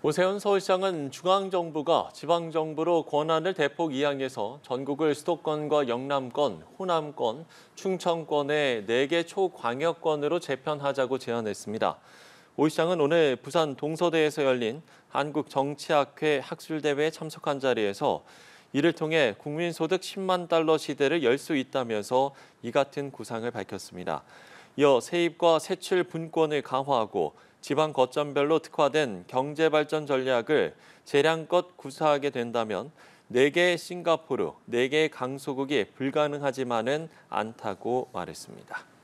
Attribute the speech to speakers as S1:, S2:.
S1: 오세훈 서울시장은 중앙정부가 지방정부로 권한을 대폭 이양해서 전국을 수도권과 영남권, 호남권, 충청권의 4개 초광역권으로 재편하자고 제안했습니다. 오 시장은 오늘 부산 동서대에서 열린 한국정치학회 학술대회에 참석한 자리에서 이를 통해 국민소득 10만 달러 시대를 열 수 있다면서 이 같은 구상을 밝혔습니다. 이어 세입과 세출 분권을 강화하고 지방 거점별로 특화된 경제발전 전략을 재량껏 구사하게 된다면 4개의 싱가포르, 4개의 강소국이 불가능하지만은 않다고 말했습니다.